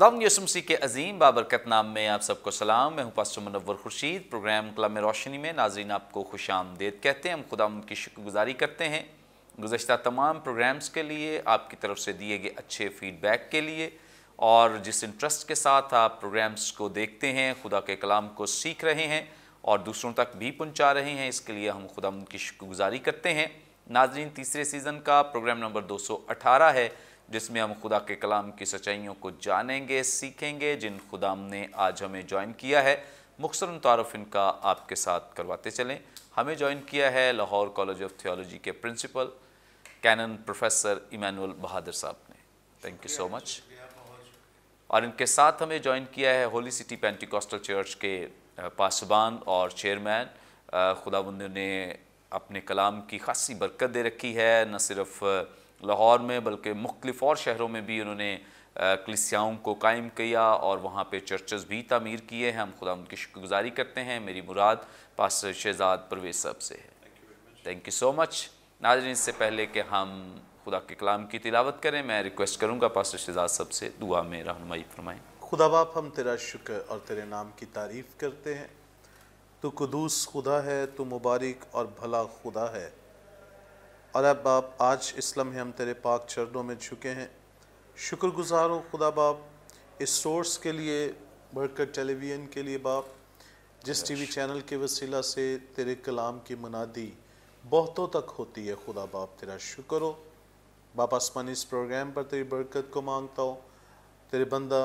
खुदा यसुम सी के अजीम बाबरकत नाम में आप सबको सलाम मैं हूँ पास्टर मनवर खुर्शीद प्रोग्राम कलम रोशनी में नाजरन आपको खुश आमदेद कहते हैं हम खुदा की शुक्रगुजारी करते हैं गुज्त तमाम प्रोग्राम्स के लिए आपकी तरफ से दिए गए अच्छे फीडबैक के लिए और जिस इंटरेस्ट के साथ आप प्रोग्राम्स को देखते हैं खुदा के कलाम को सीख रहे हैं और दूसरों तक भी पहुँचा रहे हैं इसके लिए हम खुदा की शुक्रगुजारी करते हैं नाजरीन तीसरे सीज़न का प्रोग्राम नंबर अठारह है जिसमें हम खुदा के कलाम की सच्चाइयों को जानेंगे सीखेंगे जिन खुदा ने आज हमें ज्वाइन किया है मुखसरन तारफ़ इनका आपके साथ करवाते चलें हमें ज्वाइन किया है लाहौर कॉलेज ऑफ थियोलॉजी के principal canon professor Emmanuel Bahadur sahab ने थैंक यू सो मच और इनके साथ हमें ज्वाइन किया है होली सिटी पेंटिकॉस्टल चर्च के पासबान और चेयरमैन खुदाबंद ने अपने कलाम की खासी बरकत दे रखी है न सिर्फ़ लाहौर में बल्कि मुख्तलिफ और शहरों में भी उन्होंने कलिसियाओं को कायम किया और वहाँ पर चर्चज़ भी तमीर किए हैं हम खुदा उनकी शुक्रगुजारी करते हैं मेरी मुराद पास शहजाद परवेज साहब से है थैंक यू सो मच नाजरन इससे पहले कि हम खुदा के कलाम की तिलावत करें मैं रिक्वेस्ट करूँगा पास शहजाद साहब से दुआ में रहनुमाई फरमाएँ खुदा बाप हम तेरा शुक्र और तेरे नाम की तारीफ़ करते हैं तो कदूस खुदा है तो मुबारक और भला खुदा है और अब बाप आज इस्लम है हम तेरे पाक चरणों में झुके हैं शुक्रगुजार हूँ खुदा बाप इस सोर्स के लिए बढ़कर टेलीविज़न के लिए बाप जिस टीवी चैनल के वसीला से तेरे कलाम की मुनादी बहुतों तक होती है खुदा बाप तेरा शुक्र हो बाप आसमानी इस प्रोग्राम पर तेरी बरकत को मांगता हूँ तेरे बंदा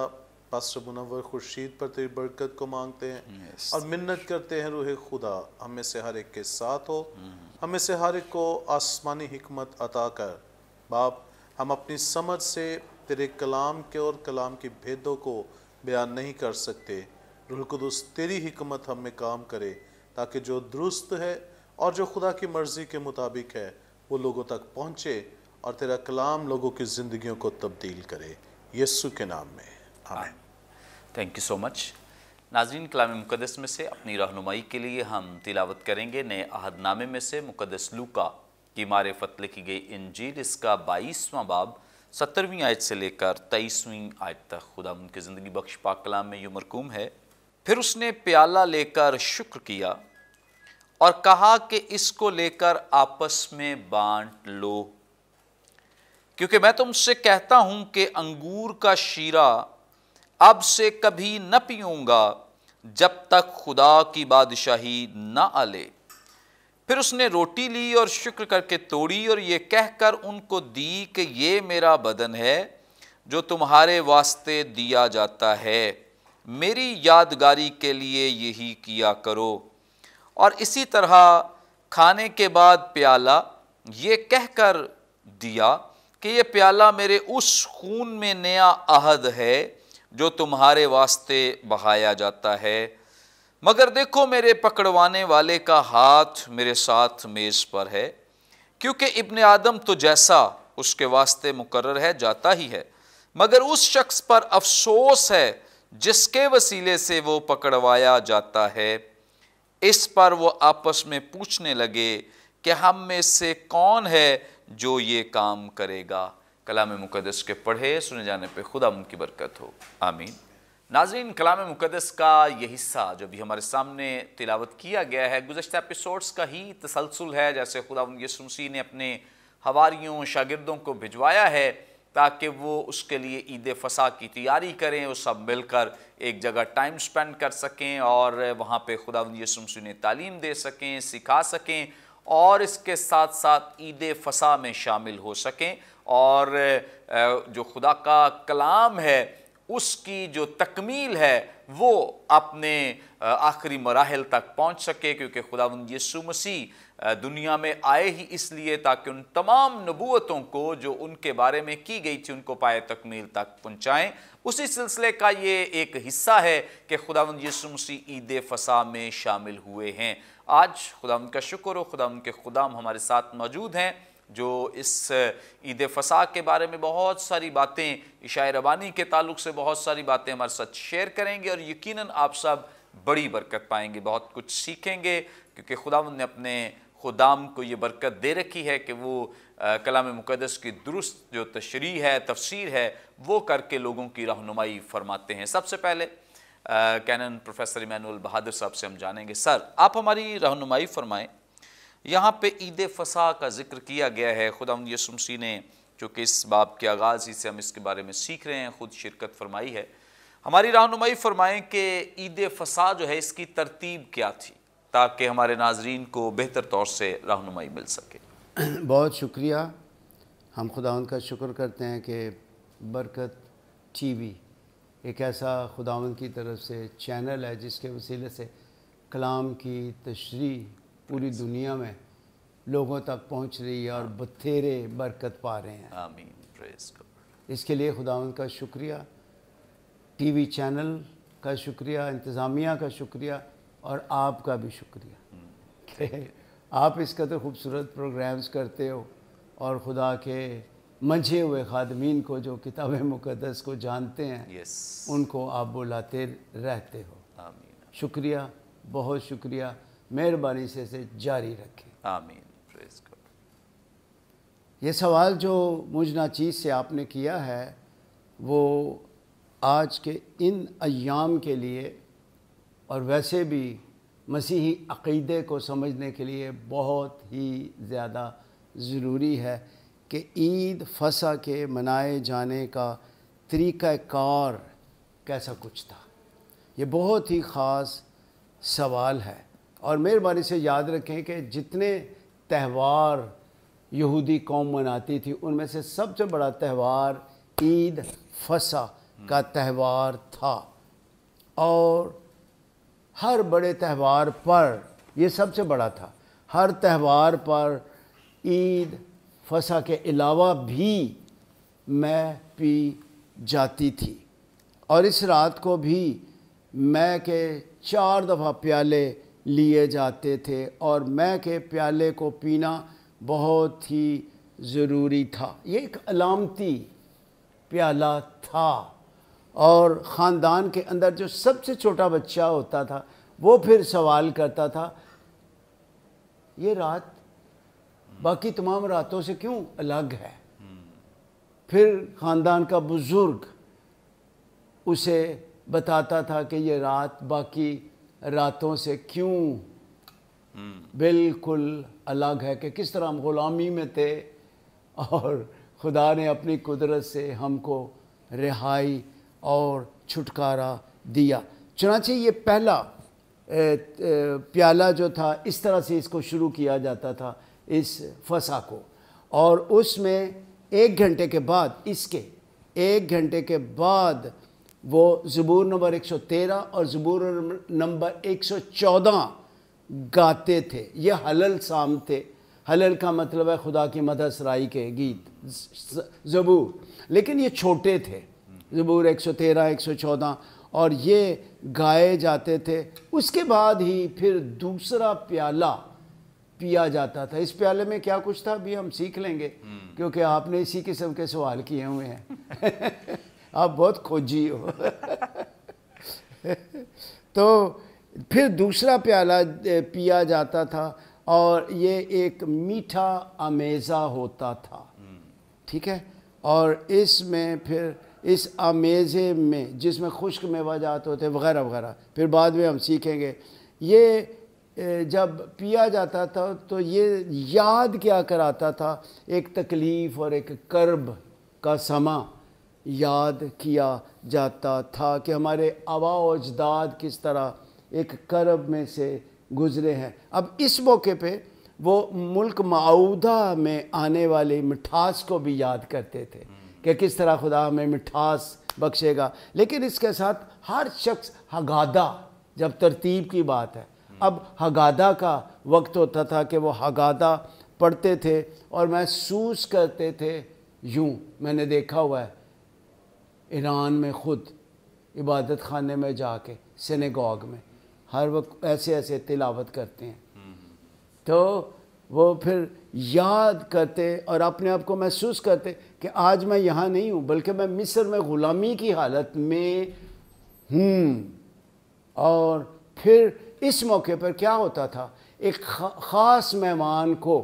पास्टर मुनवर खुर्शीद पर तेरी बरकत को मांगते हैं और मिन्नत करते हैं रूह खुदा हमें से हर एक के साथ हो mm-hmm. हमें से हर एक को आसमानी हमत अता कर बाप हम अपनी समझ से तेरे कलाम के और कलाम के भेदों को बयान नहीं कर सकते रुलकुदस तेरी हमत हम में काम करे ताकि जो दुरुस्त है और जो खुदा की मर्ज़ी के मुताबिक है वो लोगों तक पहुँचे और तेरा कलाम लोगों की ज़िंदगियों को तब्दील करे यस्सु के नाम में हाँ थैंक यू सो मच नाजरीन कलाम मुकदस में से अपनी रहनुमाई के लिए हम तिलावत करेंगे नए अहदनामे में से मुकदस लूका की मारफत लिखी गई इंजील इसका बाईसवां बाब सत्तरवीं आयत से लेकर तेईसवीं आयत तक खुदा उनकी ज़िंदगी बख्श पाक कलाम में यूँ मरकूम है फिर उसने प्याला लेकर शुक्र किया और कहा कि इसको लेकर आपस में बांट लो क्योंकि मैं तुमसे कहता हूं कि अंगूर का शीरा अब से कभी न पीऊंगा जब तक खुदा की बादशाही न आले फिर उसने रोटी ली और शुक्र करके तोड़ी और ये कहकर उनको दी कि ये मेरा बदन है जो तुम्हारे वास्ते दिया जाता है मेरी यादगारी के लिए यही किया करो और इसी तरह खाने के बाद प्याला ये कहकर दिया कि ये प्याला मेरे उस खून में नया अहद है जो तुम्हारे वास्ते बहाया जाता है मगर देखो मेरे पकड़वाने वाले का हाथ मेरे साथ मेज़ पर है क्योंकि इब्ने आदम तो जैसा उसके वास्ते मुकर्र है जाता ही है मगर उस शख्स पर अफसोस है जिसके वसीले से वो पकड़वाया जाता है इस पर वो आपस में पूछने लगे कि हम में से कौन है जो ये काम करेगा कलाम मुकदस के पढ़े सुने जाने पे खुदा की बरकत हो आमीन नाजरीन कलाम मुकदस का यह हिस्सा जो भी हमारे सामने तिलावत किया गया है गुजशत एपिसोड्स का ही तसलसल है जैसे खुदा यसुमसी ने अपने हवारीयों शागिर्दों को भिजवाया है ताकि वो उसके लिए ईद फसा की तैयारी करें वो सब मिलकर एक जगह टाइम स्पेंड कर सकें और वहाँ पर खुदा यसुमसी ने तालीम दे सकें सिखा सकें और इसके साथ साथ ईद फसा में शामिल हो सकें और जो खुदा का कलाम है उसकी जो तकमील है वो अपने आखिरी मराहल तक पहुंच सके क्योंकि खुदा यसु मसीह दुनिया में आए ही इसलिए ताकि उन तमाम नबूतों को जो उनके बारे में की गई थी उनको पाए तकमील तक पहुंचाएं उसी सिलसिले का ये एक हिस्सा है कि खुदा यसु मसीह ईद फसा में शामिल हुए हैं आज खुदा उनका शुक्र हो खुदा उनके खुदाम हमारे साथ मौजूद हैं जो इस ईद फसा के बारे में बहुत सारी बातें इशाए रबानी के ताल्लुक से बहुत सारी बातें हमारे साथ शेयर करेंगे और यकीन आप सब बड़ी बरकत पाएंगे बहुत कुछ सीखेंगे क्योंकि खुदा ने अपने खुदाम को ये बरकत दे रखी है कि वो कलाम मुकदस की दुरुस्त जो तशरी है तफसीर है वो करके लोगों की रहनुमाई फरमाते हैं सबसे पहले कैनन प्रोफेसर इमानुल बहादुर साहब से हम जानेंगे सर आप हमारी रहनुमाई फरमाएँ यहाँ पे ईद फसा का जिक्र किया गया है खुदा यसुमसी ने चूँकि इस बाब के आगाज़ ही से हम इसके बारे में सीख रहे हैं ख़ुद शिरकत फरमाई है हमारी रहनुमाई फरमाएँ कि ईद फसा जो है इसकी तरतीब क्या थी ताकि हमारे नाजरीन को बेहतर तौर से रहनुमाई मिल सके बहुत शुक्रिया हम खुदा उनका शुक्र करते हैं कि बरकत वी एक ऐसा खुदावन की तरफ से चैनल है जिसके वसीले से कलाम की तशरी पूरी दुनिया में लोगों तक पहुंच रही है और बथेरे बरकत पा रहे हैं आमीन इसके लिए खुदावन का शुक्रिया टीवी चैनल का शुक्रिया इंतज़ामिया का शुक्रिया और आपका भी शुक्रिया hmm, आप इस कदर तो खूबसूरत प्रोग्राम्स करते हो और खुदा के मंझे हुए खादमीन को जो किताब मुकदस को जानते हैं उनको आप बुलाते रहते हो शुक्रिया बहुत शुक्रिया मेहरबानी से इसे जारी रखें आमीन ये सवाल जो मुझना चीज़ से आपने किया है वो आज के इन अयाम के लिए और वैसे भी मसीही अकीदे को समझने के लिए बहुत ही ज़्यादा ज़रूरी है कि ईद फसा के मनाए जाने का तरीक़ार कैसा कुछ था ये बहुत ही ख़ास सवाल है और मेहरबानी से याद रखें कि जितने त्यौहार यहूदी कौम मनाती थी उनमें से सबसे बड़ा त्यौहार ईद फसा का त्यौहार था और हर बड़े त्यौहार पर यह सबसे बड़ा था हर त्यौहार पर ईद फसा के अलावा भी मैं पी जाती थी और इस रात को भी मैं के चार दफ़ा प्याले लिए जाते थे और मैं के प्याले को पीना बहुत ही ज़रूरी था ये एक अलामती प्याला था और ख़ानदान के अंदर जो सबसे छोटा बच्चा होता था वो फिर सवाल करता था ये रात बाकी तमाम रातों से क्यों अलग है फिर ख़ानदान का बुज़ुर्ग उसे बताता था कि ये रात बाकी रातों से क्यों बिल्कुल अलग है कि किस तरह हम ग़ुलामी में थे और खुदा ने अपनी कुदरत से हमको रिहाई और छुटकारा दिया चुनाचे ये पहला प्याला जो था इस तरह से इसको शुरू किया जाता था इस फसा को और उसमें एक घंटे के बाद इसके एक घंटे के बाद वो ज़बूर नंबर 113 और ज़बूर नंबर 114 गाते थे ये हलल साम थे हलल का मतलब है खुदा की मदद सराई के गीत ज़बूर लेकिन ये छोटे थे ज़बूर 113 114 और ये गाए जाते थे उसके बाद ही फिर दूसरा प्याला पिया जाता था इस प्याले में क्या कुछ था अभी हम सीख लेंगे हम्म। क्योंकि आपने इसी किस्म के सवाल किए हुए हैं आप बहुत खोजी हो तो फिर दूसरा प्याला पिया जाता था और ये एक मीठा अमेज़ा होता था ठीक है और इसमें फिर इस अमेज़े में जिसमें खुश्क मेवा जात होते वगैरह वगैरह फिर बाद में हम सीखेंगे ये जब पिया जाता था तो ये याद क्या कराता था एक तकलीफ़ और एक कर्ब का समा याद किया जाता था कि हमारे आबा अजदाद किस तरह एक करब में से गुज़रे हैं अब इस मौके पे वो मुल्क माऊदा में आने वाली मिठास को भी याद करते थे कि किस तरह खुदा हमें मिठास बख्शेगा लेकिन इसके साथ हर शख्स हगादा जब तरतीब की बात है अब हगादा का वक्त होता था कि वो हगादा पढ़ते थे और महसूस करते थे यूँ मैंने देखा हुआ है ईरान में ख़ुद इबादत खाने में जाके सिनेगॉग में हर वक्त ऐसे ऐसे तिलावत करते हैं तो वो फिर याद करते और अपने आप को महसूस करते कि आज मैं यहाँ नहीं हूँ बल्कि मैं मिस्र में ग़ुलामी की हालत में हूँ और फिर इस मौके पर क्या होता था एक ख़ास मेहमान को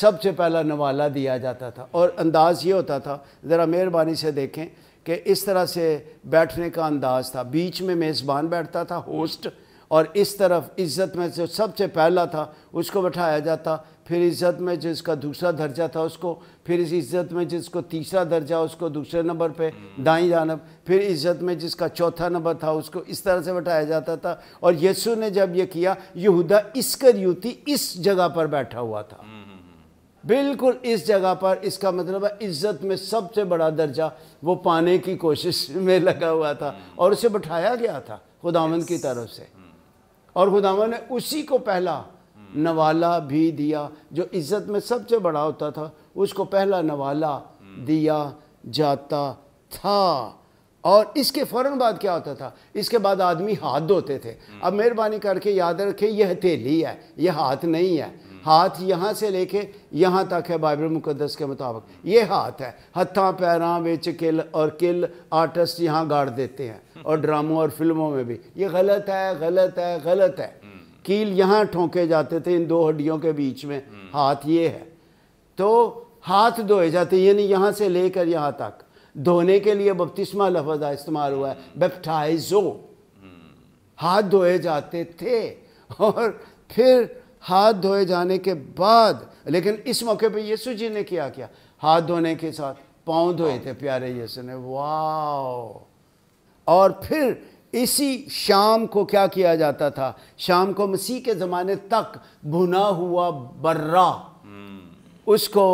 सबसे पहला नवाला दिया जाता था और अंदाज़ ये होता था ज़रा मेहरबानी से देखें कि इस तरह से बैठने का अंदाज था बीच में मेज़बान बैठता था होस्ट और इस तरफ इज़्ज़त में जो सबसे पहला था उसको बैठाया जाता फिर इज़्ज़त में जिसका दूसरा दर्जा था उसको फिर इस इज़्ज़त में जिसको तीसरा दर्जा उसको दूसरे नंबर पे हम्म। दाई जानब फिर इज़्ज़त में जिसका चौथा नंबर था उसको इस तरह से बैठाया जाता था और यसु ने जब ये किया यहूदा इसकर युति इस जगह पर बैठा हुआ था हम्म। बिल्कुल इस जगह पर इसका मतलब है इज्जत में सबसे बड़ा दर्जा वो पाने की कोशिश में लगा हुआ था हम्म। और उसे बैठाया गया था खुदावन की तरफ से हम्म। और खुदावन ने उसी को पहला हम्म। नवाला भी दिया जो इज्जत में सबसे बड़ा होता था उसको पहला नवाला दिया जाता था और इसके फौरन बाद क्या होता था इसके बाद आदमी हाथ धोते थे अब मेहरबानी करके याद रखें यह हथेली है यह हाथ नहीं है हाथ यहाँ से लेके यहाँ तक है बाइबल मुकदस के मुताबिक ये हाथ है हथा पैर बेच किल और किल आर्टिस्ट यहाँ गाड़ देते हैं और ड्रामों और फिल्मों में भी ये गलत है गलत है गलत है हम्म। कील यहाँ ठोंके जाते थे इन दो हड्डियों के बीच में हम्म। हाथ ये है तो हाथ धोए जाते यानी यहाँ से लेकर यहाँ तक धोने के लिए बपतिस्मा लफज इस्तेमाल हुआ है बेपटाइजो हम्म। हाथ धोए जाते थे और फिर हाथ धोए जाने के बाद लेकिन इस मौके पे यीशु जी ने क्या किया हाथ धोने के साथ पांव धोए थे प्यारे यीशु ने वाह और फिर इसी शाम को क्या किया जाता था शाम को मसीह के ज़माने तक भुना हुआ बर्रा हम्म। उसको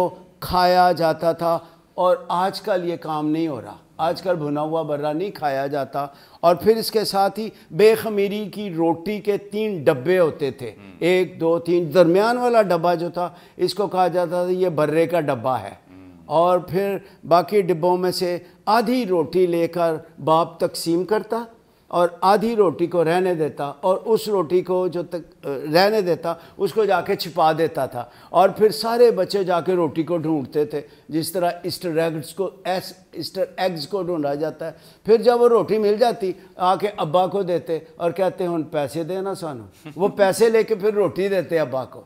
खाया जाता था और आजकल ये काम नहीं हो रहा आजकल भुना हुआ बर्रा नहीं खाया जाता और फिर इसके साथ ही बेखमीरी की रोटी के तीन डब्बे होते थे हम्म। एक दो तीन दरमियान वाला डब्बा जो था इसको कहा जाता था ये बर्रे का डब्बा है हम्म। और फिर बाकी डिब्बों में से आधी रोटी लेकर बाप तकसीम करता और आधी रोटी को रहने देता और उस रोटी को जो तक रहने देता उसको जाके छिपा देता था और फिर सारे बच्चे जाके रोटी को ढूंढते थे जिस तरह ईस्टर एग्स को एस ईस्टर एग्स को ढूंढा जाता है फिर जब वो रोटी मिल जाती आके अब्बा को देते और कहते हूँ पैसे देना सानू वो पैसे ले फिर रोटी देते अब्बा को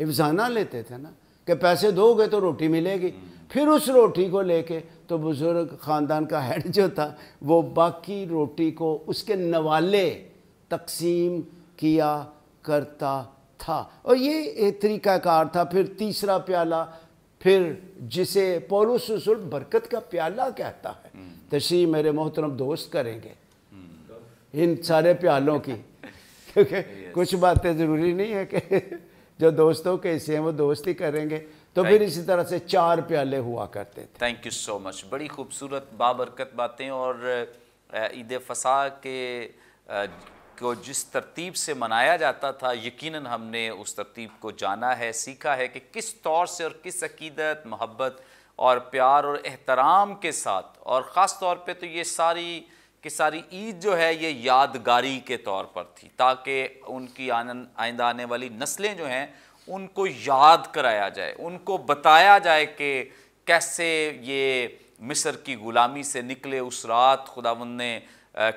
इफजाना लेते थे ना कि पैसे दोगे तो रोटी मिलेगी फिर उस रोटी को लेके तो बुज़ुर्ग ख़ानदान का हेड जो था वो बाकी रोटी को उसके नवाले तकसीम किया करता था और ये एक तरीक़ाकार था फिर तीसरा प्याला फिर जिसे पोलूस बरकत का प्याला कहता है हम्म। तशी मेरे मोहतरम दोस्त करेंगे हम्म। इन सारे प्यालों की क्योंकि कुछ बातें ज़रूरी नहीं है कि जो दोस्तों के हिस्से हैं वो दोस्ती ही करेंगे तो फिर इसी तरह से चार प्याले हुआ करते थे थैंक यू सो मच बड़ी खूबसूरत बाबरकत बातें और ईद फसा के को जिस तरतीब से मनाया जाता था यकीनन हमने उस तरतीब को जाना है सीखा है कि किस तौर से और किस अकीदत मोहब्बत और प्यार और एहतराम के साथ और ख़ास तौर पे तो ये सारी कि सारी ईद जो है ये यादगारी के तौर पर थी ताकि उनकी आनंद आइंदा आने वाली नस्लें जो हैं उनको याद कराया जाए उनको बताया जाए कि कैसे ये मिस्र की ग़ुलामी से निकले उस रात खुदावन ने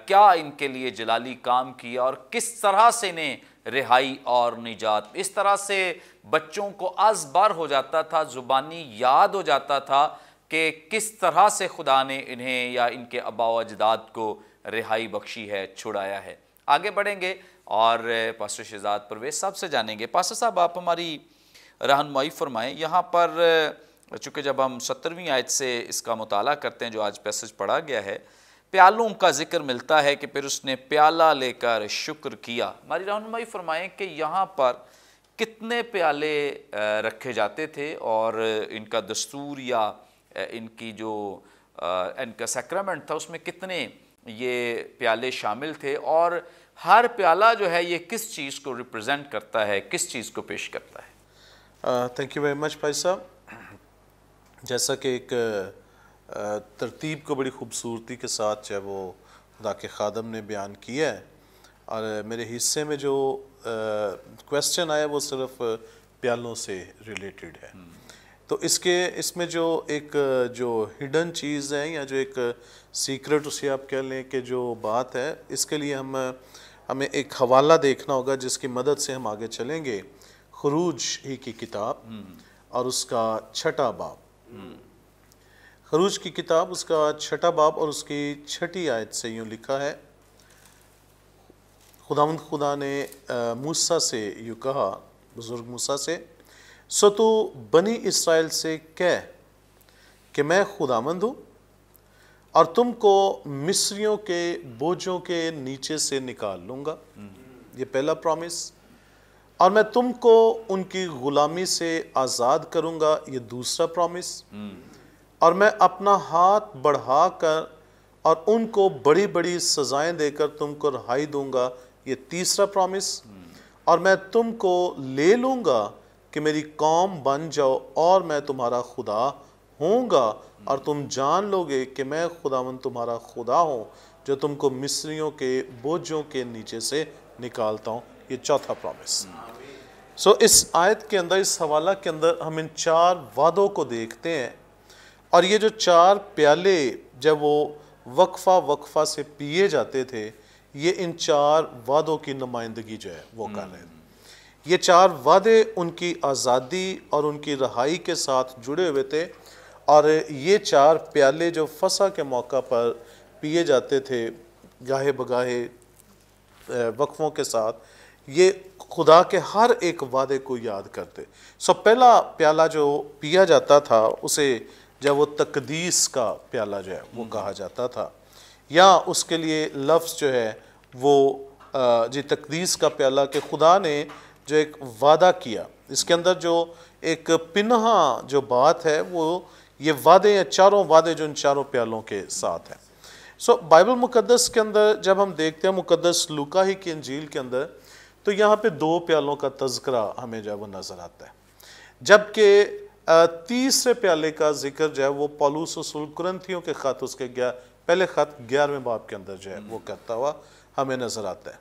क्या इनके लिए जलाली काम किया और किस तरह से इन्हें रिहाई और निजात इस तरह से बच्चों को आज बार हो जाता था ज़ुबानी याद हो जाता था कि किस तरह से खुदा ने इन्हें या इनके अबाव अजदाद को रिहाई बख्शी है छुड़ाया है आगे बढ़ेंगे और पास्टर शहजाद परवेज साहब से जानेंगे पास्टर साहब आप हमारी रहनमाई फरमाएँ यहाँ पर चूँकि जब हम सत्तरवीं आयत से इसका मताल करते हैं जो आज पैसेज पढ़ा गया है प्यालों का जिक्र मिलता है कि फिर उसने प्याला लेकर शुक्र किया हमारी रहनमाई फरमाएँ कि यहाँ पर कितने प्याले रखे जाते थे और इनका दस्तूर या इनकी जो इनका सैक्रामेंट था उसमें कितने ये प्याले शामिल थे और हर प्याला जो है ये किस चीज़ को रिप्रेजेंट करता है किस चीज़ को पेश करता है थैंक यू वेरी मच भाई साहब जैसा कि एक uh, तरतीब को बड़ी खूबसूरती के साथ जो है वो खुदा के खादम ने बयान किया है और मेरे हिस्से में जो क्वेश्चन uh, आया वो सिर्फ uh, प्यालों से रिलेटेड है हम्म। तो इसके इसमें जो एक जो हिडन चीज़ है या जो एक सीक्रेट उसे आप कह लें कि जो बात है इसके लिए हम हमें एक हवाला देखना होगा जिसकी मदद से हम आगे चलेंगे खरूज ही की किताब और उसका छठा बाब खरूज की किताब उसका छठा बाब और उसकी छठी आयत से यूँ लिखा है खुदा खुदा ने मूसा से यूँ कहा बुज़ुर्ग मूसा से सो तो बनी इसराइल से कह कि मैं खुदामंद हूँ और तुमको मिस्रियों के बोझों के नीचे से निकाल लूँगा ये पहला प्रॉमिस और मैं तुमको उनकी ग़ुलामी से आज़ाद करूँगा ये दूसरा प्रॉमिस और मैं अपना हाथ बढ़ा कर और उनको बड़ी बड़ी सज़ाएं देकर तुमको रहाई दूंगा ये तीसरा प्रॉमिस और मैं तुमको ले लूँगा कि मेरी कौम बन जाओ और मैं तुम्हारा खुदा होऊंगा और तुम जान लोगे कि मैं खुदावन तुम्हारा खुदा हूँ जो तुमको मिस्रियों के बोझों के नीचे से निकालता हूँ ये चौथा प्रॉमिस सो so, इस आयत के अंदर इस हवाला के अंदर हम इन चार वादों को देखते हैं और ये जो चार प्याले जब वो वक्फा वक्फा से पिए जाते थे ये इन चार वादों की नुमाइंदगी जो है वो कर रहे हैं ये चार वादे उनकी आज़ादी और उनकी रहाई के साथ जुड़े हुए थे और ये चार प्याले जो फसा के मौका पर पिए जाते थे गाहे बगाहे वक्फों के साथ ये खुदा के हर एक वादे को याद करते सो पहला प्याला जो पिया जाता था उसे जब वो तकदीस का प्याला जो है वो कहा जाता था या उसके लिए लफ्ज़ जो है वो जी तकदीस का प्याला कि खुदा ने जो एक वादा किया इसके अंदर जो एक पिनहा जो बात है वो ये वादे या चारों वादे जो इन चारों प्यालों के साथ हैं सो बाइबल मुकदस के अंदर जब हम देखते हैं मुकदस लुका ही की अंजील के अंदर तो यहाँ पे दो प्यालों का तस्करा हमें जो है वो नज़र आता है जबकि तीसरे प्याले का जिक्र जो है वो पॉलूस सुलक्रंथियों के खत उसके ग्यार पहले खत ग्यारहवें बाप के अंदर जो है वो करता हुआ हमें नज़र आता है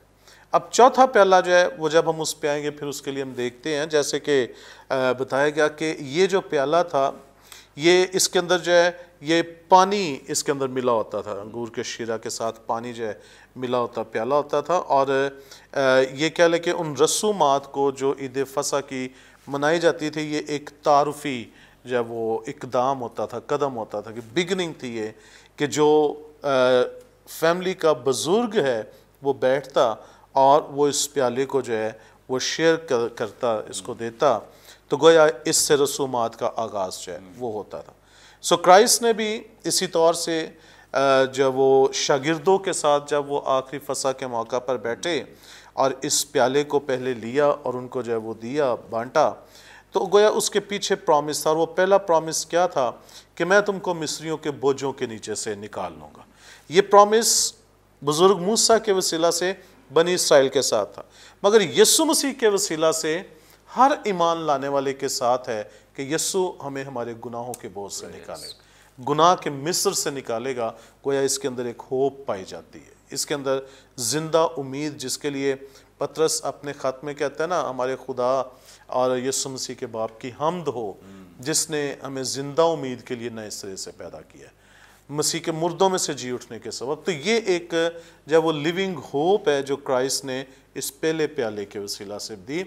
अब चौथा प्याला जो है वो जब हम उस पे आएंगे फिर उसके लिए हम देखते हैं जैसे कि बताया गया कि ये जो प्याला था ये इसके अंदर जो है ये पानी इसके अंदर मिला होता था अंगूर के शीरा के साथ पानी जो है मिला होता प्याला होता था और ये कह लें कि उन रसूमात को जो ईद फसा की मनाई जाती थी ये एक तारफ़ी जो है वो इकदाम होता था कदम होता था कि बिगनिंग थी ये कि जो फैमिली का बुज़ुर्ग है वो बैठता और वो इस प्याले को जो है वो शेयर कर, करता इसको देता तो गोया इससे रसूमात का आगाज़ जो है वो होता था सो क्राइस्ट ने भी इसी तौर से जब वो शागिर्दों के साथ जब वो आखिरी फसा के मौका पर बैठे और इस प्याले को पहले लिया और उनको जो है वो दिया बांटा तो गोया उसके पीछे प्रॉमिस था और वो पहला प्रॉमिस क्या था कि मैं तुमको मिस्रियों के बोझों के नीचे से निकाल लूँगा ये प्रॉमिस बुज़ुर्ग मूसा के वसीला से बनी इसराइल के साथ था मगर यसु मसीह के वसीला से हर ईमान लाने वाले के साथ है कि यस्सु हमें हमारे गुनाहों के बोझ से निकाले गुनाह के मिस्र से निकालेगा गोया इसके अंदर एक होप पाई जाती है इसके अंदर ज़िंदा उम्मीद जिसके लिए पतरस अपने ख़त में कहते हैं ना हमारे खुदा और यसु मसीह के बाप की हमद हो hmm. जिसने हमें ज़िंदा उम्मीद के लिए नए सिरे से पैदा किया है मसीह के मुर्दों में से जी उठने के सबब तो ये एक जब वो लिविंग होप है जो क्राइस्ट ने इस पहले प्याले के वसीला से दी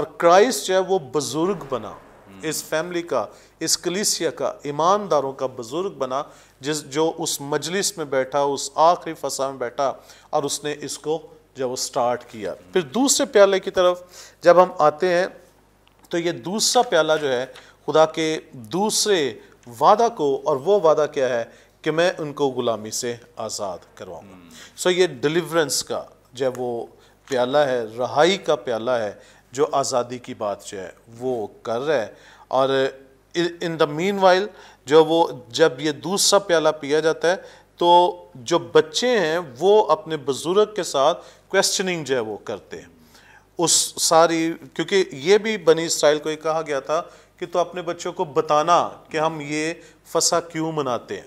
और क्राइस्ट जो है वो बुज़ुर्ग बना हम्म। इस फैमिली का इस कलीसिया का ईमानदारों का बुज़ुर्ग बना जिस जो उस मजलिस में बैठा उस आखिरी फसा में बैठा और उसने इसको जब वो स्टार्ट किया हम्म। फिर दूसरे प्याले की तरफ जब हम आते हैं तो ये दूसरा प्याला जो है खुदा के दूसरे वादा को और वो वादा क्या है कि मैं उनको ग़ुलामी से आज़ाद करवाऊँगा सो so ये डिलीवरेंस का जो वो प्याला है रहाई का प्याला है जो आज़ादी की बात जो है वो कर रहा है और इन द मीन वाइल जो वो जब ये दूसरा प्याला पिया जाता है तो जो बच्चे हैं वो अपने बुज़ुर्ग के साथ क्वेश्चनिंग जो है वो करते हैं उस सारी क्योंकि ये भी बनी इसराइल को ही कहा गया था कि तो अपने बच्चों को बताना कि हम ये फसा क्यों मनाते हैं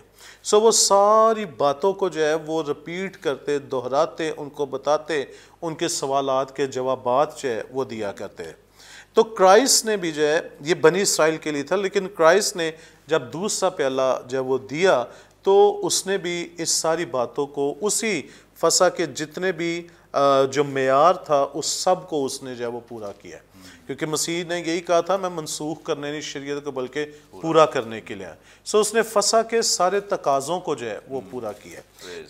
सो वो सारी बातों को जो है वो रिपीट करते दोहराते उनको बताते उनके सवालत के जवाब जो है वो दिया करते हैं तो क्राइस्ट ने भी जो है ये बनी इसराइल के लिए था लेकिन क्राइस्ट ने जब दूसरा प्याला है वो दिया तो उसने भी इस सारी बातों को उसी फसा के जितने भी जो मैार था उस सब को उसने जो है वो पूरा किया क्योंकि मसीह ने यही कहा था मैं मनसूख करने नहीं शरीयत को बल्कि पूरा करने के लिए सो उसने फसा के सारे तकाजों को जो है वो hmm. पूरा किया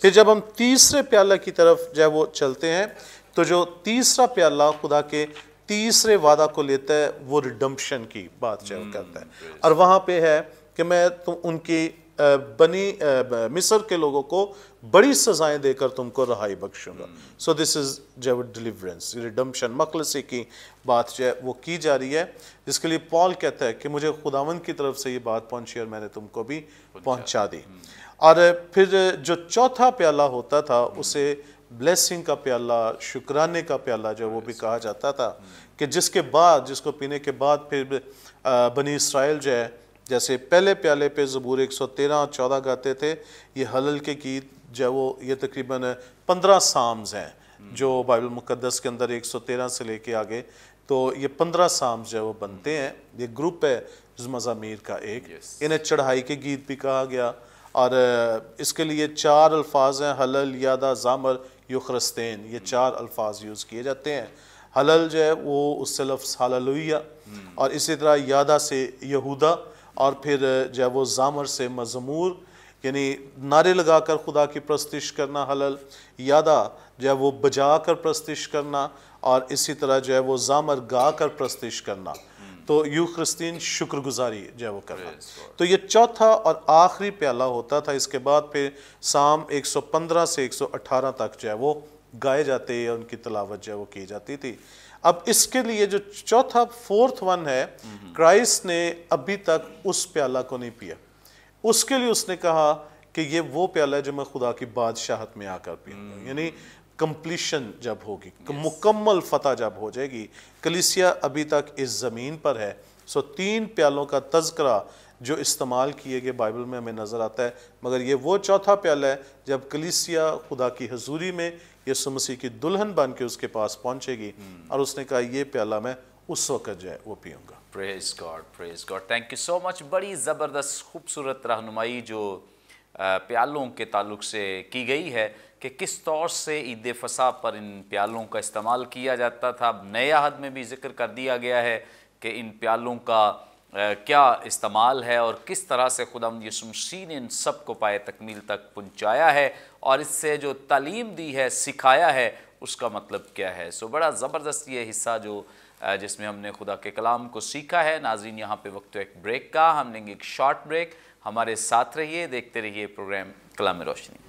फिर जब हम तीसरे प्याला की तरफ जो है वो चलते हैं तो जो तीसरा प्याला खुदा के तीसरे वादा को लेता है वो रिडम्पशन की बात जो hmm. करता है और वहाँ पे है कि मैं तुम उनकी बनी मिस्र के लोगों को बड़ी सजाएं देकर तुमको रहाई बख्शूंगा सो दिस इज जब डिलीवरेंस रिडम्पशन मखलसी की बात जो है वो की जा रही है जिसके लिए पॉल कहता है कि मुझे खुदावन की तरफ से ये बात पहुंची और मैंने तुमको भी पहुंचा दी hmm. और फिर जो चौथा प्याला होता था hmm. उसे ब्लेसिंग का प्याला शुक्राने का प्याला जो वो भी कहा जाता था hmm. कि जिसके बाद जिसको पीने के बाद फिर बनी इसराइल जो है जैसे पहले प्याले पे ज़बूर एक सौ तेरह चौदह गाते थे ये हलल के गीत जो वो ये तकरीबन पंद्रह साम्स हैं जो बाइबल मुकदस के अंदर एक सौ तेरह से लेके आगे तो ये पंद्रह साम्स जो वो बनते हैं ये ग्रुप है मीर का एक इन्हें चढ़ाई के गीत भी कहा गया और इसके लिए चार अल्फाज हैं हलल यादा जामर युखरस्तेन ये hmm. चार अल्फाज यूज़ किए जाते हैं हलल जो है वो उससे लफ्स लोहिया hmm. और इसी तरह यादा से यहूदा और फिर जो है वो ज़ामर से मजमूर यानी नारे लगा कर खुदा की प्रस्तिश करना हलल यादा जो है वो बजा कर प्रस्तिश करना और इसी तरह जो है वो ज़ामर गा कर प्रस्तिश करना हम्म। तो यू खस्तीन शुक्रगुजारी जो है वो कर तो ये चौथा और आखिरी प्याला होता था इसके बाद फिर शाम 115 से 118 तक जो है वो गाए जाते हैं उनकी तलावत जो है वो की जाती थी अब इसके लिए जो चौथा फोर्थ वन है क्राइस्ट ने अभी तक उस प्याला को नहीं पिया उसके लिए उसने कहा कि ये वो प्याला है जो मैं खुदा की बादशाहत में आकर पीऊंगा हम्म। यानी कंप्लीशन जब होगी yes. मुकम्मल फतह जब हो जाएगी कलिसिया अभी तक इस ज़मीन पर है सो तीन प्यालों का तस्करा जो इस्तेमाल किए गए बाइबल में हमें नज़र आता है मगर ये वो चौथा प्याला है जब कलिसिया खुदा की हजूरी में यसु मसीह की दुल्हन बन के उसके पास पहुंचेगी hmm. और उसने कहा ये प्याला मैं उस वक्त जो है वो पीऊँगा praise God praise God thank you so much बड़ी ज़बरदस्त खूबसूरत रहनुमाई जो प्यालों के ताल्लुक से की गई है कि किस तौर से ईद फसा पर इन प्यालों का इस्तेमाल किया जाता था नए अहद में भी जिक्र कर दिया गया है कि इन प्यालों का क्या इस्तेमाल है और किस तरह से खुदा यसुम ने इन सब को पाए तकमील तक पहुँचाया है और इससे जो तलीम दी है सिखाया है उसका मतलब क्या है सो बड़ा ज़बरदस्त ये हिस्सा जो जिसमें हमने खुदा के कलाम को सीखा है नाजीन यहाँ पे वक्त एक ब्रेक का हम लेंगे एक शॉर्ट ब्रेक हमारे साथ रहिए देखते रहिए प्रोग्राम कलाम रोशनी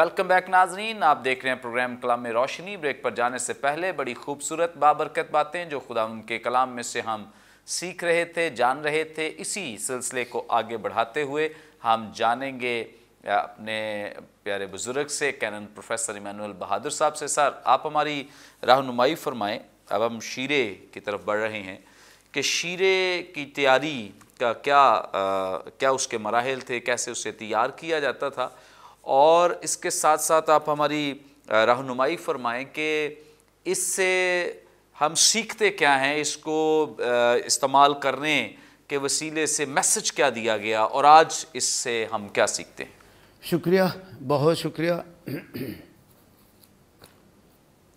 वेलकम बैक नाजरीन आप देख रहे हैं प्रोग्राम कलाम में रोशनी ब्रेक पर जाने से पहले बड़ी खूबसूरत बाबरकत बातें जो खुदा उनके कलाम में से हम सीख रहे थे जान रहे थे इसी सिलसिले को आगे बढ़ाते हुए हम जानेंगे अपने प्यारे बुज़ुर्ग से कैनन प्रोफेसर इमानुअल बहादुर साहब से सर आप हमारी रहनुमाई फरमाएँ अब हम शीरे की तरफ बढ़ रहे हैं कि शीरे की तैयारी का क्या आ, क्या उसके मराहल थे कैसे उसे तैयार किया जाता था और इसके साथ साथ आप हमारी रहनुमाई फरमाएं कि इससे हम सीखते क्या हैं इसको इस्तेमाल करने के वसीले से मैसेज क्या दिया गया और आज इससे हम क्या सीखते हैं शुक्रिया बहुत शुक्रिया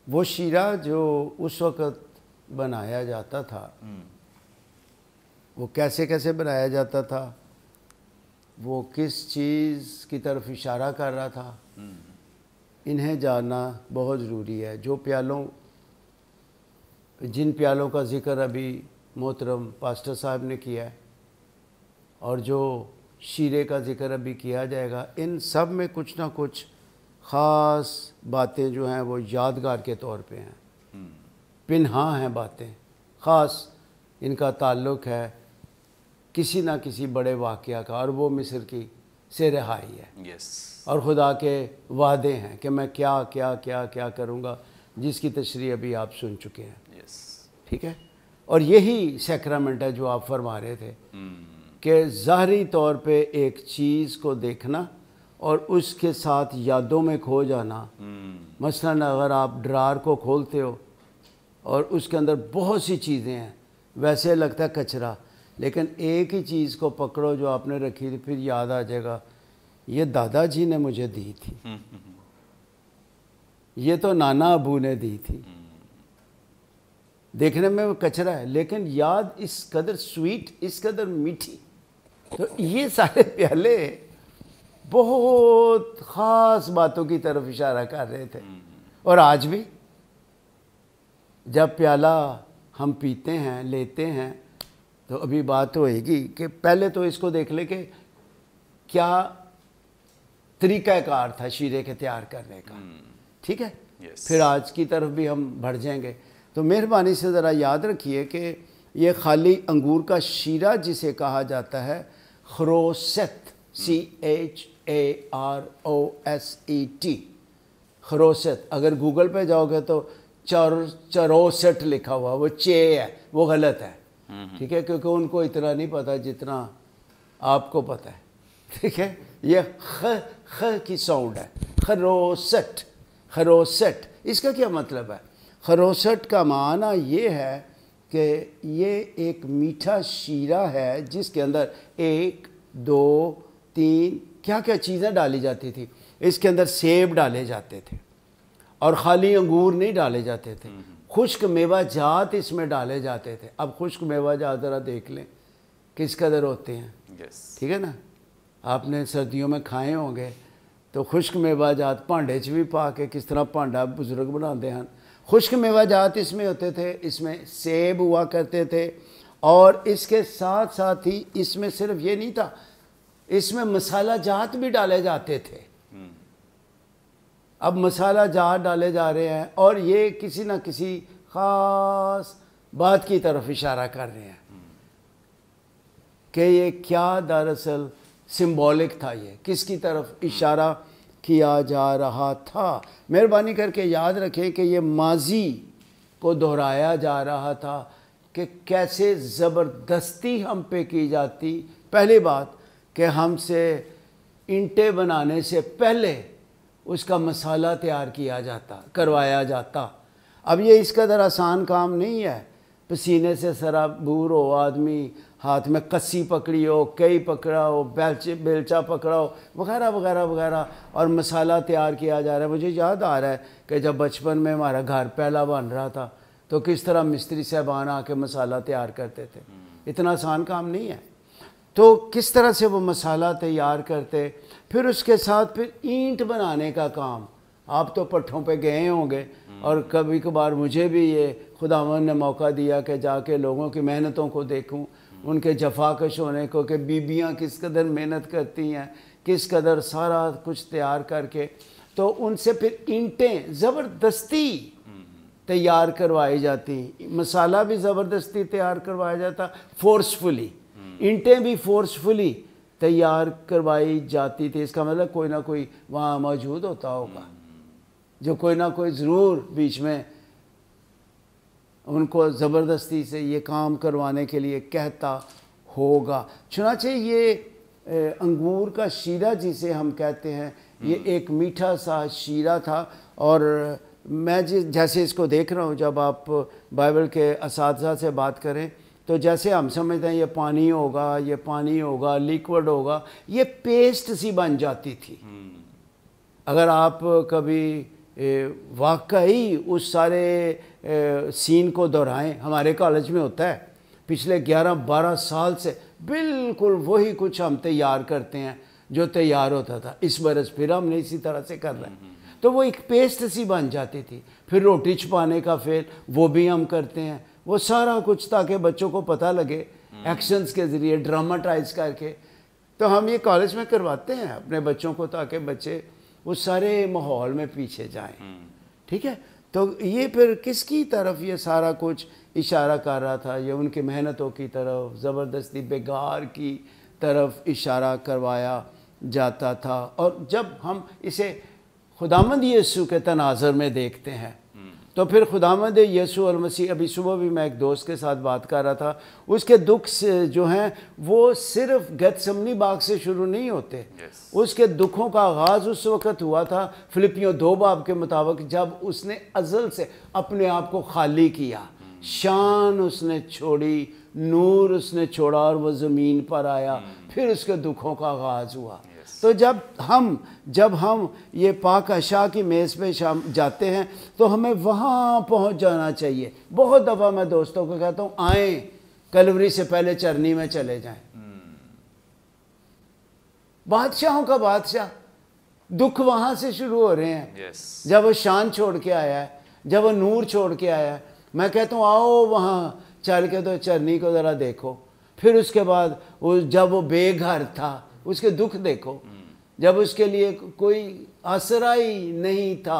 वो शीरा जो उस वक़्त बनाया जाता था हम्म। वो कैसे कैसे बनाया जाता था वो किस चीज़ की तरफ इशारा कर रहा था इन्हें जानना बहुत ज़रूरी है जो प्यालों जिन प्यालों का ज़िक्र अभी मोहतरम पास्टर साहब ने किया है और जो शीरे का ज़िक्र अभी किया जाएगा इन सब में कुछ ना कुछ ख़ास बातें जो हैं वो यादगार के तौर पे हैं हम्म। पिनहा हैं बातें ख़ास इनका ताल्लुक़ है किसी ना किसी बड़े वाक़ का और वो मिस्र की से रहाई है yes. और खुदा के वादे हैं कि मैं क्या क्या क्या क्या करूँगा जिसकी तशरी अभी आप सुन चुके हैं yes. ठीक है और यही सेक्रामेंट है जो आप फरमा रहे थे hmm. कि ज़ाहरी तौर पे एक चीज़ को देखना और उसके साथ यादों में खो जाना hmm. मसलन अगर आप ड्रार को खोलते हो और उसके अंदर बहुत सी चीज़ें हैं वैसे लगता है कचरा लेकिन एक ही चीज़ को पकड़ो जो आपने रखी थी फिर याद आ जाएगा ये दादाजी ने मुझे दी थी हम्म। ये तो नाना अबू ने दी थी देखने में वो कचरा है लेकिन याद इस कदर स्वीट इस कदर मीठी तो ये सारे प्याले बहुत ख़ास बातों की तरफ इशारा कर रहे थे हम्म। और आज भी जब प्याला हम पीते हैं लेते हैं तो अभी बात तो होएगी कि पहले तो इसको देख ले कि क्या तरीक़ाकार था शीरे के तैयार करने का हम्म। ठीक है yes. फिर आज की तरफ भी हम बढ़ जाएंगे तो मेहरबानी से ज़रा याद रखिए कि ये खाली अंगूर का शीरा जिसे कहा जाता है खरोसत सी हम्म। H A R O S E T e खरोसत अगर गूगल पे जाओगे तो चर चरोसट लिखा हुआ वो चे है वो गलत है हम्म। ठीक है क्योंकि उनको इतना नहीं पता जितना आपको पता है ठीक है ये ख ख की साउंड है खरोसट खरोसट इसका क्या मतलब है खरोसट का माना ये है कि ये एक मीठा शीरा है जिसके अंदर एक दो तीन क्या क्या चीज़ें डाली जाती थी इसके अंदर सेब डाले जाते थे और ख़ाली अंगूर नहीं डाले जाते थे हम्म। खुश्क मेवा जात इसमें डाले जाते थे अब खुश्क मेवा जात ज़रा देख लें किस कदर होते हैं yes. ठीक है ना आपने सर्दियों में खाए होंगे तो खुश्क मेवा जात भांडे च भी पा के किस तरह भांडा बुजुर्ग बनाते हैं खुश्क मेवा जात इसमें होते थे इसमें सेब हुआ करते थे और इसके साथ साथ ही इसमें सिर्फ ये नहीं था इसमें मसाला जात भी डाले जाते थे अब मसाला जार डाले जा रहे हैं और ये किसी ना किसी ख़ास बात की तरफ इशारा कर रहे हैं कि ये क्या दरअसल सिंबॉलिक था ये किसकी तरफ इशारा किया जा रहा था मेहरबानी करके याद रखें कि ये माजी को दोहराया जा रहा था कि कैसे ज़बरदस्ती हम पे की जाती पहली बात कि हमसे इंटे बनाने से पहले उसका मसाला तैयार किया जाता करवाया जाता अब ये इस कदर आसान काम नहीं है पसीने से सराबूर हो आदमी हाथ में कस्सी पकड़ी हो कई पकड़ा हो बेलचे बेलचा पकड़ा हो वगैरह वगैरह वगैरह और मसाला तैयार किया जा रहा है मुझे याद आ रहा है कि जब बचपन में हमारा घर पहला बन रहा था तो किस तरह मिस्त्री साहबान आके मसाला तैयार करते थे इतना आसान काम नहीं है तो किस तरह से वो मसाला तैयार करते फिर उसके साथ फिर ईंट बनाने का काम आप तो पट्ठों पे गए होंगे और कभी कभार मुझे भी ये खुदावन ने मौका दिया कि जाके लोगों की मेहनतों को देखूं उनके जफाकश होने को कि बीबियाँ किस कदर मेहनत करती हैं किस कदर सारा कुछ तैयार करके तो उनसे फिर ईंटें ज़बरदस्ती तैयार करवाई जाती मसाला भी ज़बरदस्ती तैयार करवाया जाता फोर्सफुली ईंटें भी फोर्सफुली तैयार करवाई जाती थी इसका मतलब कोई ना कोई वहाँ मौजूद होता होगा हम्म। जो कोई ना कोई ज़रूर बीच में उनको ज़बरदस्ती से ये काम करवाने के लिए कहता होगा चुनाचे ये अंगूर का शीरा जिसे हम कहते हैं ये हम्म। एक मीठा सा शीरा था और मैं जिस जैसे इसको देख रहा हूँ जब आप बाइबल के इस से बात करें तो जैसे हम समझते हैं ये पानी होगा ये पानी होगा लिक्विड होगा ये पेस्ट सी बन जाती थी अगर आप कभी वाकई उस सारे ए, सीन को दोहराएं हमारे कॉलेज में होता है पिछले 11-12 साल से बिल्कुल वही कुछ हम तैयार करते हैं जो तैयार होता था इस बरस फिर हमने इसी तरह से कर रहे हैं तो वो एक पेस्ट सी बन जाती थी फिर रोटी छुपाने का फेल वो भी हम करते हैं वो सारा कुछ ताकि बच्चों को पता लगे एक्शंस हम्म। के ज़रिए ड्रामाटाइज करके तो हम ये कॉलेज में करवाते हैं अपने बच्चों को ताकि बच्चे उस सारे माहौल में पीछे जाएं हम्म। ठीक है तो ये फिर किसकी तरफ ये सारा कुछ इशारा कर रहा था ये उनकी मेहनतों की तरफ ज़बरदस्ती बेगार की तरफ इशारा करवाया जाता था और जब हम इसे खुदामंद यीशु के तनाजर में देखते हैं तो फिर खुदामद यसु और मसीह अभी सुबह भी मैं एक दोस्त के साथ बात कर रहा था उसके दुख जो हैं वो सिर्फ गतसमनी बाग से शुरू नहीं होते yes. उसके दुखों का आगाज़ उस वक़्त हुआ था फिलिपियों दो बाब के मुताबिक जब उसने अजल से अपने आप को खाली किया शान उसने छोड़ी नूर उसने छोड़ा और वह ज़मीन पर आया hmm. फिर उसके दुखों का आगाज़ हुआ तो जब हम जब हम ये पाक अशा की मेज़ पे शाम जाते हैं तो हमें वहाँ पहुँच जाना चाहिए बहुत दफ़ा मैं दोस्तों को कहता हूँ आए कलवरी से पहले चरनी में चले जाएं हम्म। बादशाहों का बादशाह दुख वहाँ से शुरू हो रहे हैं yes. जब वो शान छोड़ के आया है जब वो नूर छोड़ के आया है मैं कहता हूँ आओ वहाँ चल के तो चरनी को ज़रा देखो फिर उसके बाद वो जब वो बेघर था उसके दुख देखो जब उसके लिए कोई आसरा ही नहीं था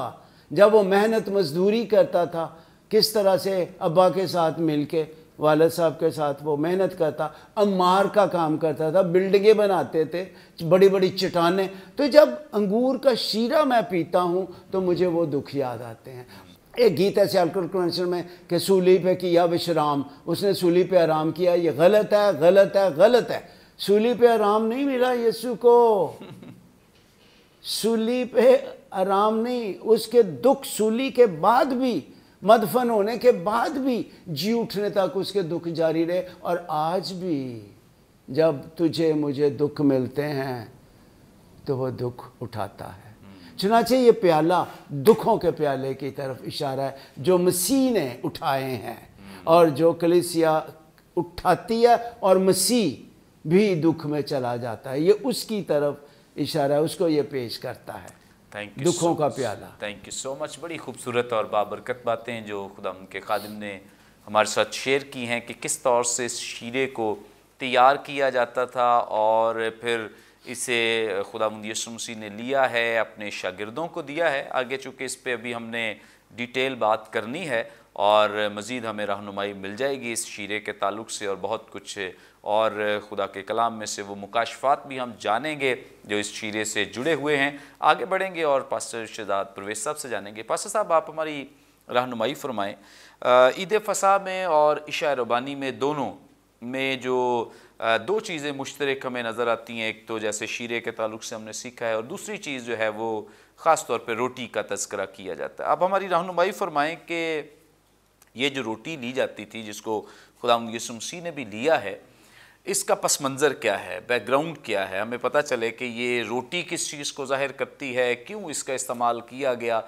जब वो मेहनत मजदूरी करता था किस तरह से अब्बा के साथ मिल के वालद साहब के साथ वो मेहनत करता अमार का काम करता था बिल्डिंगें बनाते थे बड़ी बड़ी चटाने तो जब अंगूर का शीरा मैं पीता हूँ तो मुझे वो दुख याद आते हैं एक गीत है सियाल में कि सूली पे किया विश्राम उसने सूली पे आराम किया ये गलत है गलत है गलत है सूली पे आराम नहीं मिला यीशु को सूली पे आराम नहीं उसके दुख सूली के बाद भी मदफन होने के बाद भी जी उठने तक उसके दुख जारी रहे और आज भी जब तुझे मुझे दुख मिलते हैं तो वो दुख उठाता है चुनाचे ये प्याला दुखों के प्याले की तरफ इशारा है जो मसीह ने उठाए हैं और जो कलिसिया उठाती है और मसीह भी दुख में चला जाता है ये उसकी तरफ इशारा है उसको ये पेश करता है थैंक यू दुखों so, का प्याला थैंक यू सो मच बड़ी खूबसूरत और बाबरकत बातें जो खुदा के खादिम ने हमारे साथ शेयर की हैं कि किस तौर से इस शीरे को तैयार किया जाता था और फिर इसे खुदा मसीह ने लिया है अपने शागिर्दों को दिया है आगे चूँकि इस पर अभी हमने डिटेल बात करनी है और मज़ीद हमें रहनुमाई मिल जाएगी इस शीरे के ताल्लुक से और बहुत कुछ और खुदा के कलाम में से वो मुकाशफात भी हम जानेंगे जो इस शीरे से जुड़े हुए हैं आगे बढ़ेंगे और पास्टर शजाद परवेज साहब से जानेंगे पास्टर साहब आप हमारी रहनुमाई फरमाएँ ईद फसा में और इशा रबानी में दोनों में जो दो चीज़ें मुश्तरक हमें नज़र आती हैं एक तो जैसे शीरे के तल्ल से हमने सीखा है और दूसरी चीज़ जो है वो ख़ास तौर पर रोटी का तस्करा किया जाता है अब हमारी रहनुमाई फरमाएँ कि ये जो रोटी ली जाती थी जिसको खुदा यसुमसी ने भी लिया है इसका पस मंज़र क्या है बैकग्राउंड क्या है हमें पता चले कि ये रोटी किस चीज़ को ज़ाहिर करती है क्यों इसका इस्तेमाल किया गया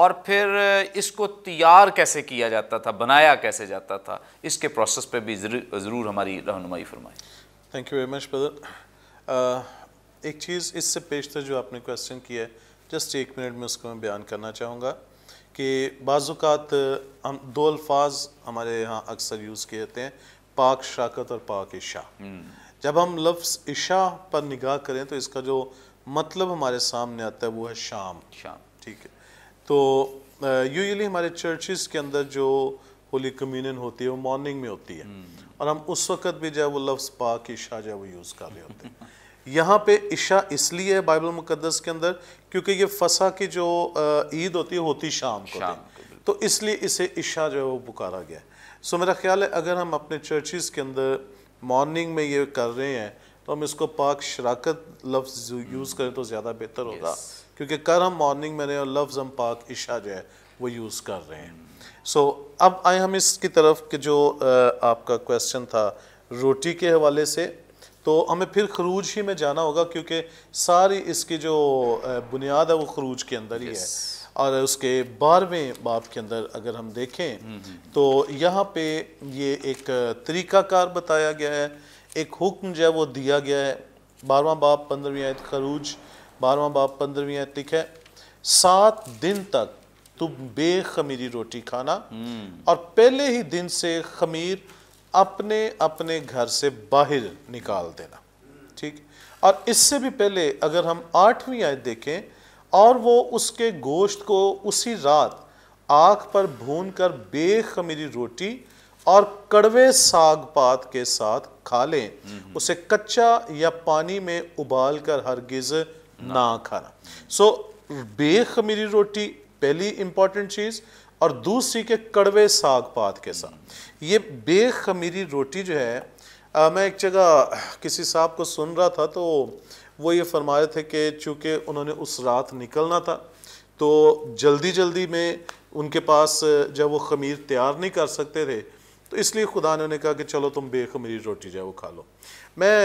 और फिर इसको तैयार कैसे किया जाता था बनाया कैसे जाता था इसके प्रोसेस पे भी ज़रूर हमारी रहनुमाई फरमाएं thank you very much brother एक चीज़ इससे पेशतर जो आपने क्वेश्चन किया है जस्ट एक मिनट में उसको मैं बयान करना चाहूँगा कि बाज़ात हम दो अल्फाज हमारे यहाँ अक्सर यूज़ किए जाते हैं पाक शाकत और पाक इशा जब हम लफ्स इशा पर निगाह करें तो इसका जो मतलब हमारे सामने आता है वो है शाम शाम ठीक है तो यूजली हमारे चर्चेस के अंदर जो होली कम्यूनियन होती है वो मॉर्निंग में होती है हम्म। और हम उस वक्त भी जो है वो लफ्ज़ पाक इशा जो है वो यूज़ कर रहे होते हैं यहाँ पे इशा इसलिए है बाइबल मुकदस के अंदर क्योंकि ये फसा की जो ईद होती है होती शाम को, शाम को तो इसलिए इसे इशा जो है वो पुकारा गया है सो so, मेरा ख्याल है अगर हम अपने चर्चेज़ के अंदर मॉर्निंग में ये कर रहे हैं तो हम इसको पाक शराकत लफ्ज़ यूज़ करें तो ज़्यादा बेहतर होगा yes. क्योंकि कर हम मॉर्निंग में रहे और लफ्ज़ हम पाक इशा जो है वो यूज़ कर रहे हैं सो so, अब आए हम इसकी तरफ के जो आपका क्वेश्चन था रोटी के हवाले से तो हमें फिर खरूज ही में जाना होगा क्योंकि सारी इसकी जो बुनियाद है वो खरूज के अंदर ही है और उसके बारहवें बाप के अंदर अगर हम देखें तो यहाँ पे ये एक तरीकाकार बताया गया है एक हुक्म जो है वो दिया गया है बारवा बाप पंद्रहवीं आयत खरूज बारवा बाप पंद्रहवीं आयत लिखे सात दिन तक तुम बेखमीरी रोटी खाना हम्म। और पहले ही दिन से खमीर अपने अपने घर से बाहर निकाल देना ठीक और इससे भी पहले अगर हम आठवीं आयत देखें और वो उसके गोश्त को उसी रात आग पर भून कर बेखमीरी रोटी और कड़वे साग पात के साथ खा लें उसे कच्चा या पानी में उबाल कर हरगिज ना, ना खाना सो so, बेखमीरी रोटी पहली इंपॉर्टेंट चीज़ और दूसरी के कड़वे साग पात के साथ हम्म। ये बेखमीरी रोटी जो है आ, मैं एक जगह किसी साहब को सुन रहा था तो वो ये फरमाए थे कि चूँकि उन्होंने उस रात निकलना था तो जल्दी जल्दी में उनके पास जब वो खमीर तैयार नहीं कर सकते थे तो इसलिए खुदा ने उन्हें कहा कि चलो तुम बेखमीरी रोटी वो खा लो मैं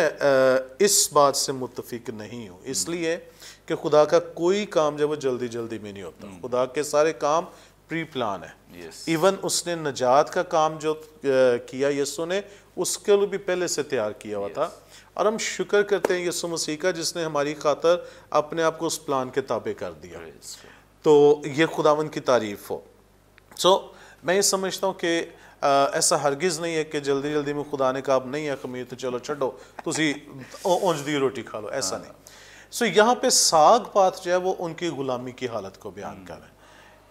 इस बात से मुतफिक नहीं हूँ इसलिए कि खुदा का कोई काम जब वो जल्दी जल्दी में नहीं होता हम्म। खुदा के सारे काम प्री प्लान है इवन yes. उसने नजात का काम जो किया यसु ने उसके लिए भी पहले से तैयार किया हुआ yes. था और हम शुक्र करते हैं यसु मसीह का जिसने हमारी खातर अपने आप को उस प्लान के ताबे कर दिया yes. तो ये खुदावन की तारीफ हो सो so, मैं ये समझता हूँ कि ऐसा हरगिज़ नहीं है कि जल्दी जल्दी में खुदा ने कहा अब नहीं है खमीर तो चलो छो तुम दी रोटी खा लो ऐसा हाँ। नहीं सो so, यहाँ पे साग पात जो है वो उनकी गुलामी की हालत को बयान हम्म। कर रहे हैं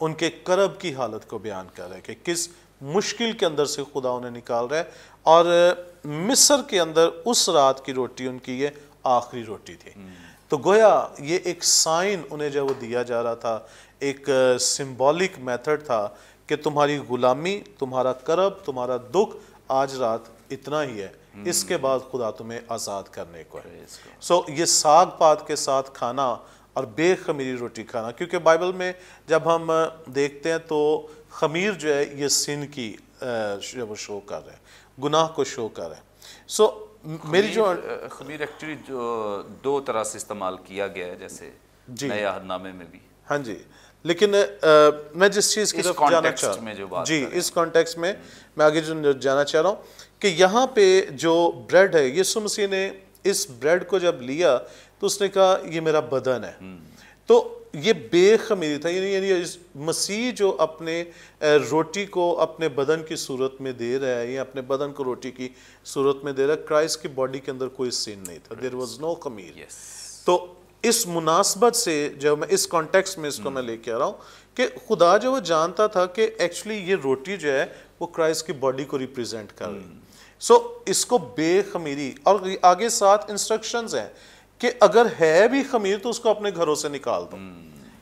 उनके करब की हालत को बयान कर रहे हैं कि किस मुश्किल के अंदर से खुदा उन्हें निकाल रहा है और मिस्र के अंदर उस रात की रोटी उनकी ये आखिरी रोटी थी हम्म। तो गोया ये एक साइन उन्हें जब वो दिया जा रहा था एक सिंबॉलिक मेथड था कि तुम्हारी गुलामी तुम्हारा करब तुम्हारा दुख आज रात इतना ही है हम्म। इसके बाद खुदा तुम्हें आज़ाद करने को है सो so, ये साग पात के साथ खाना और बेखमीरी रोटी खाना क्योंकि बाइबल में जब हम देखते हैं तो खमीर जो है ये सिन की वो शो कर रहे हैं गुनाह को शो कर रहे हैं सो मेरी जो खमीर एक्चुअली जो दो तरह से इस्तेमाल किया गया है जैसे जी नए में भी हाँ जी लेकिन आ, मैं जिस चीज़ की तरफ जाना चाह रहा हूँ जी इस कॉन्टेक्स्ट में मैं आगे जो जाना चाह रहा हूँ कि यहाँ पे जो ब्रेड है यीशु मसीह ने इस ब्रेड को जब लिया तो उसने कहा ये मेरा बदन है तो ये बेखमीरी था यानी यानी मसीह जो अपने रोटी को अपने बदन की सूरत में दे रहा है या अपने बदन को रोटी की सूरत में दे रहा है क्राइस्ट की बॉडी के अंदर कोई सीन नहीं था देर वॉज नो खमीर तो इस मुनासबत से जब मैं इस कॉन्टेक्स्ट में इसको मैं hmm. लेके आ रहा हूँ कि खुदा जो वो जानता था कि एक्चुअली ये रोटी जो है वो क्राइस्ट की बॉडी को रिप्रेजेंट कर रही सो hmm. so, इसको बेखमीरी और आगे साथ इंस्ट्रक्शंस हैं कि अगर है भी खमीर तो उसको अपने घरों से निकाल दो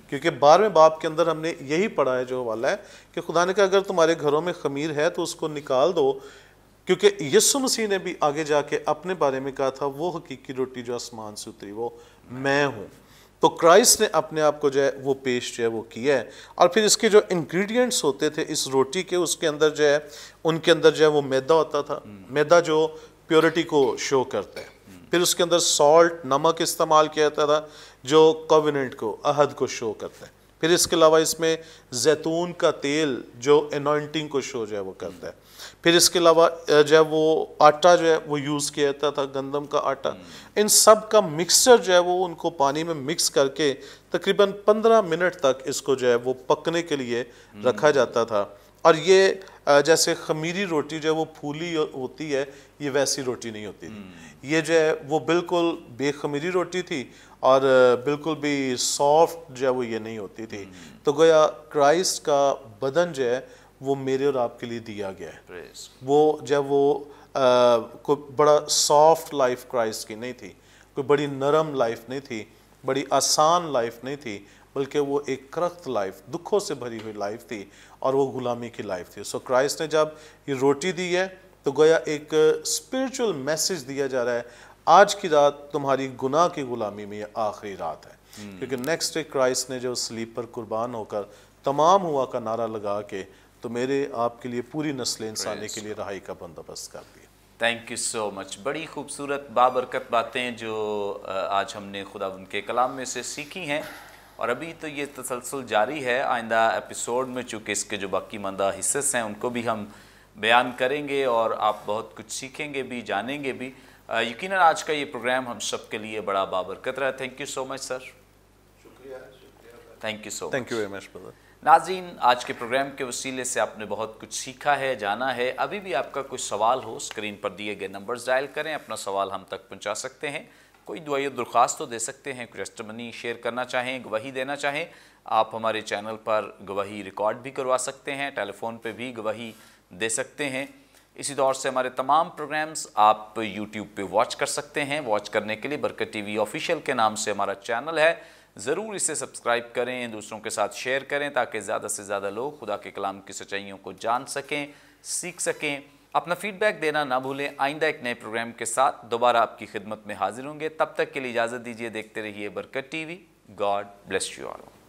क्योंकि बारहवें बाप के अंदर हमने यही पढ़ा है जो हवाला है कि खुदा ने कहा अगर तुम्हारे घरों में खमीर है तो उसको निकाल दो क्योंकि यस्सु मसीह ने भी आगे जाके अपने बारे में कहा था वो हकीकी रोटी जो आसमान से उतरी वो मैं हूँ तो क्राइस्ट ने अपने आप को जो है वो पेश जो है वो किया है और फिर इसके जो इंग्रेडिएंट्स होते थे इस रोटी के उसके अंदर जो है उनके अंदर जो है वो मैदा होता था मैदा जो प्योरिटी को शो करता है फिर उसके अंदर सॉल्ट नमक इस्तेमाल किया जाता था जो कोविनेंट को अहद को शो करता है फिर इसके अलावा इसमें जैतून का तेल जो एनॉइंटिंग को शो जो है वो करता है फिर इसके अलावा जो है वो आटा जो है वो यूज़ किया जाता था गंदम का आटा इन सब का मिक्सचर जो है वो उनको पानी में मिक्स करके तकरीबन पंद्रह मिनट तक इसको जो है वो पकने के लिए रखा जाता था और ये जैसे खमीरी रोटी जो है वो फूली होती है ये वैसी रोटी नहीं होती थी हम्म। ये जो है वो बिल्कुल बेखमीरी रोटी थी और बिल्कुल भी सॉफ्ट जो है वो ये नहीं होती थी हम्म। तो गोया क्राइस्ट का बदन जो है वो मेरे और आपके लिए दिया गया है वो जब वो आ, कोई बड़ा सॉफ्ट लाइफ क्राइस्ट की नहीं थी कोई बड़ी नरम लाइफ नहीं थी बड़ी आसान लाइफ नहीं थी बल्कि वो एक करख्त लाइफ दुखों से भरी हुई लाइफ थी और वो गुलामी की लाइफ थी सो so, क्राइस्ट ने जब ये रोटी दी है तो गोया एक स्पिरिचुअल मैसेज दिया जा रहा है आज की रात तुम्हारी गुनाह की गुलामी में ये आखिरी रात है hmm. क्योंकि नेक्स्ट डे क्राइस्ट ने जो स्लीप पर कुर्बान होकर तमाम हुआ का नारा लगा के तो मेरे आपके लिए पूरी नस्ल इंसानी के लिए रहाई का बंदोबस्त कर दिया थैंक यू सो मच बड़ी खूबसूरत बाबरकत बातें जो आज हमने खुदा उनके कलाम में से सीखी हैं और अभी तो ये तसलसल जारी है आइंदा एपिसोड में चूँकि इसके जो बाकी मंदा हिस्से हैं उनको भी हम बयान करेंगे और आप बहुत कुछ सीखेंगे भी जानेंगे भी यकीन आज का ये प्रोग्राम हम सब के लिए बड़ा बाबरकत रहा thank you so much sir शुक्रिया thank you so thank you very much नाजीन आज के प्रोग्राम के वसीले से आपने बहुत कुछ सीखा है जाना है अभी भी आपका कोई सवाल हो स्क्रीन पर दिए गए नंबर्स डायल करें अपना सवाल हम तक पहुंचा सकते हैं कोई दुआई दरख्वास्त तो दे सकते हैं कोई शेयर करना चाहें गवाही देना चाहें आप हमारे चैनल पर गवाही रिकॉर्ड भी करवा सकते हैं टेलीफोन पर भी गवाही दे सकते हैं इसी दौर से हमारे तमाम प्रोग्राम्स आप यूट्यूब पे वॉच कर सकते हैं वॉच करने के लिए बरकत टीवी ऑफिशियल के नाम से हमारा चैनल है ज़रूर इसे सब्सक्राइब करें दूसरों के साथ शेयर करें ताकि ज़्यादा से ज़्यादा लोग खुदा के कलाम की सच्चाइयों को जान सकें सीख सकें अपना फीडबैक देना ना भूलें आइंदा एक नए प्रोग्राम के साथ दोबारा आपकी खिदमत में हाजिर होंगे तब तक के लिए इजाज़त दीजिए देखते रहिए Barkat TV God bless you all